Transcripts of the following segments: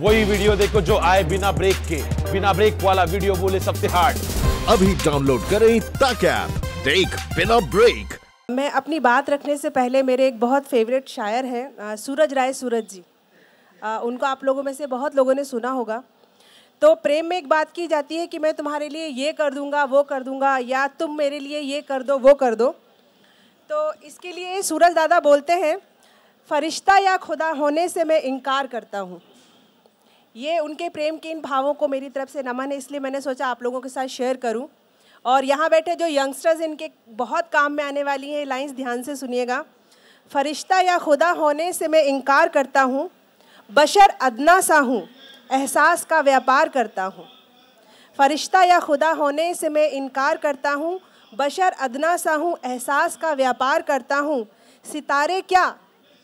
वही वीडियो देखो जो आए बिना ब्रेक के बिना ब्रेक वाला वीडियो बोले सबसे हार्ड अभी डाउनलोड करें ताकि आप देख बिना ब्रेक मैं अपनी बात रखने से पहले मेरे एक बहुत फेवरेट शायर हैं सूरज राय सूरज जी आ, उनको आप लोगों में से बहुत लोगों ने सुना होगा तो प्रेम में एक बात की जाती है कि मैं तुम्हारे लिए ये कर दूंगा वो कर दूंगा या तुम मेरे लिए ये कर दो वो कर दो तो इसके लिए सूरज दादा बोलते हैं फरिश्ता या खुदा होने से मैं इनकार करता हूँ ये उनके प्रेम के इन भावों को मेरी तरफ से नमन है इसलिए मैंने सोचा आप लोगों के साथ शेयर करूं और यहाँ बैठे जो यंगस्टर्स इनके बहुत काम में आने वाली हैं लाइन्स ध्यान से सुनिएगा फरिश्ता या खुदा होने से मैं इनकार करता हूँ बशर अदना सा हूँ एहसास का व्यापार करता हूँ फरिश्ता या खुदा होने से मैं इनकार करता हूँ बशर अदना सा हूँ एहसास का व्यापार करता हूँ सितारे क्या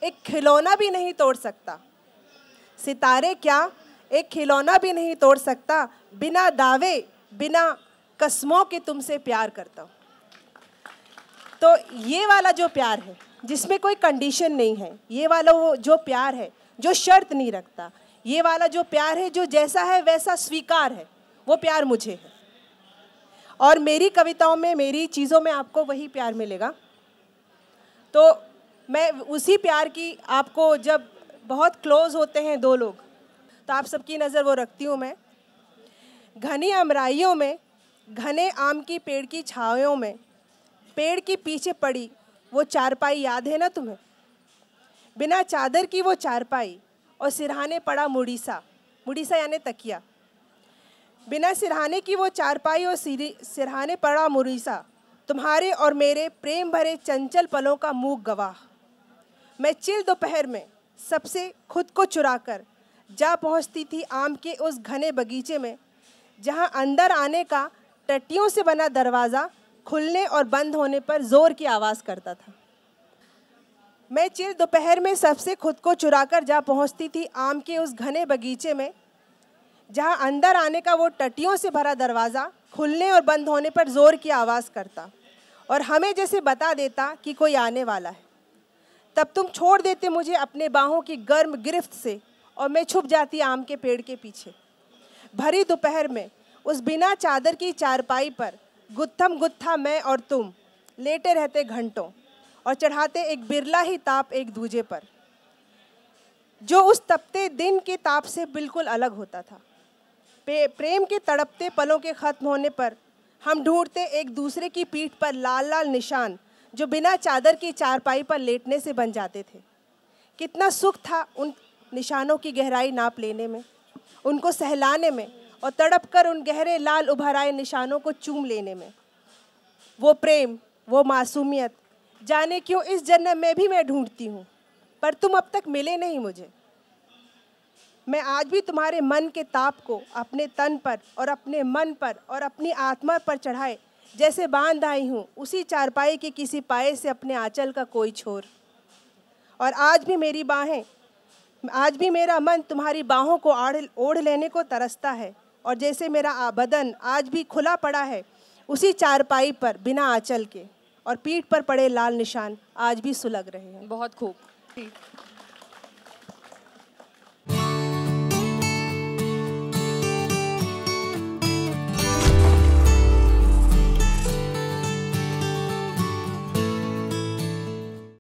एक खिलौना भी नहीं तोड़ सकता सितारे क्या एक खिलौना भी नहीं तोड़ सकता बिना दावे बिना कस्मों के तुमसे प्यार करता हूँ तो ये वाला जो प्यार है जिसमें कोई कंडीशन नहीं है ये वाला वो जो प्यार है जो शर्त नहीं रखता ये वाला जो प्यार है जो जैसा है वैसा स्वीकार है वो प्यार मुझे है और मेरी कविताओं में मेरी चीज़ों में आपको वही प्यार मिलेगा तो मैं उसी प्यार की आपको जब बहुत क्लोज होते हैं दो लोग तो आप सबकी नज़र वो रखती हूँ मैं घनी अमराइयों में घने आम की पेड़ की छायों में पेड़ के पीछे पड़ी वो चारपाई याद है ना तुम्हें बिना चादर की वो चारपाई और सिरहाने पड़ा मुड़ीसा मुड़ीसा यानी तकिया बिना सिरहाने की वो चारपाई और सिरहाने पड़ा मुड़ीसा तुम्हारे और मेरे प्रेम भरे चंचल पलों का मूक गवाह मैं चिल दोपहर में सबसे खुद को चुरा कर जा पहुंचती थी आम के उस घने बगीचे में जहां अंदर आने का टट्टियों से बना दरवाज़ा खुलने और बंद होने पर ज़ोर की आवाज़ करता था मैं चिर दोपहर में सबसे खुद को चुराकर जा पहुंचती थी आम के उस घने बगीचे में जहां अंदर आने का वो टटियों से भरा दरवाज़ा खुलने और बंद होने पर ज़ोर की आवाज़ करता और हमें जैसे बता देता कि कोई आने वाला है तब तुम छोड़ देते मुझे अपने बाहों की गर्म गिरफ्त से और मैं छुप जाती आम के पेड़ के पीछे भरी दोपहर में उस बिना चादर की चारपाई पर गुत्थम गुत्था मैं और तुम लेटे रहते घंटों और चढ़ाते एक बिरला ही ताप एक दूजे पर जो उस तपते दिन के ताप से बिल्कुल अलग होता था प्रेम के तड़पते पलों के ख़त्म होने पर हम ढूंढते एक दूसरे की पीठ पर लाल लाल निशान जो बिना चादर की चारपाई पर लेटने से बन जाते थे कितना सुख था उन निशानों की गहराई नाप लेने में उनको सहलाने में और तड़प कर उन गहरे लाल उभराए निशानों को चूम लेने में वो प्रेम वो मासूमियत जाने क्यों इस जन्म में भी मैं ढूंढती हूँ पर तुम अब तक मिले नहीं मुझे मैं आज भी तुम्हारे मन के ताप को अपने तन पर और अपने मन पर और अपनी आत्मा पर चढ़ाए जैसे बांध आई हूँ उसी चारपाई के किसी पाए से अपने आंचल का कोई छोर और आज भी मेरी बाहें आज भी मेरा मन तुम्हारी बाहों को आड़ ओढ़ लेने को तरसता है और जैसे मेरा बदन आज भी खुला पड़ा है उसी चारपाई पर बिना आंचल के और पीठ पर पड़े लाल निशान आज भी सुलग रहे हैं बहुत खूब